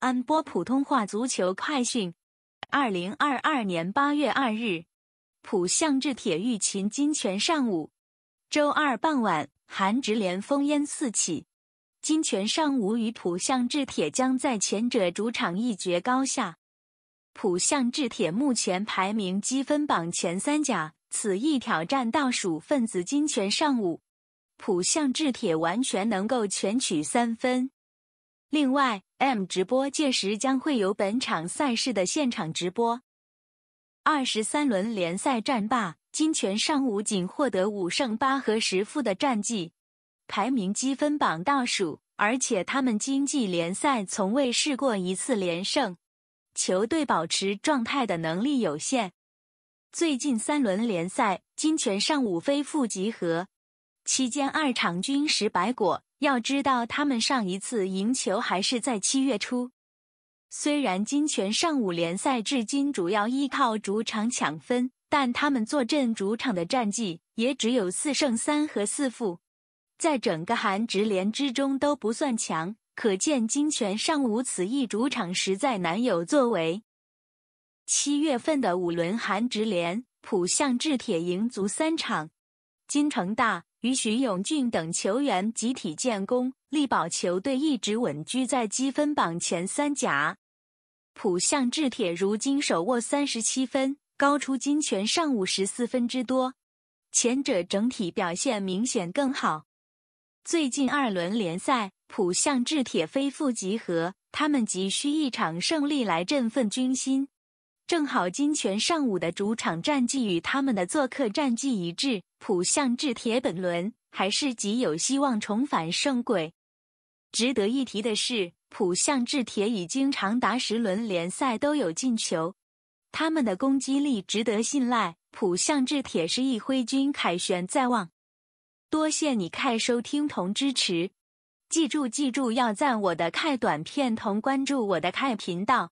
安播普通话足球快讯：二零二二年八月二日，浦项制铁玉秦金泉上午，周二傍晚，韩直联烽烟四起，金泉上午与浦项制铁将在前者主场一决高下。浦项制铁目前排名积分榜前三甲，此役挑战倒数分子金泉上午，浦项制铁完全能够全取三分。另外。M 直播届时将会有本场赛事的现场直播。二十三轮联赛战罢，金泉尚武仅获得五胜八和十负的战绩，排名积分榜倒数，而且他们经济联赛从未试过一次连胜，球队保持状态的能力有限。最近三轮联赛，金泉尚武非负即合，期间二场均十白果。要知道，他们上一次赢球还是在七月初。虽然金泉尚武联赛至今主要依靠主场抢分，但他们坐镇主场的战绩也只有四胜三和四负，在整个韩职联之中都不算强。可见金泉尚武此役主场实在难有作为。七月份的五轮韩职联，浦项制铁赢足三场，金城大。与徐永俊等球员集体建功，力保球队一直稳居在积分榜前三甲。浦项制铁如今手握三十七分，高出金泉上午十四分之多，前者整体表现明显更好。最近二轮联赛，浦项制铁非负即合，他们急需一场胜利来振奋军心。正好金泉上午的主场战绩与他们的做客战绩一致，浦项制铁本轮还是极有希望重返胜轨。值得一提的是，浦项制铁已经长达十轮联赛都有进球，他们的攻击力值得信赖。浦项制铁是一辉军，凯旋在望。多谢你看收听同支持，记住记住要赞我的看短片同关注我的看频道。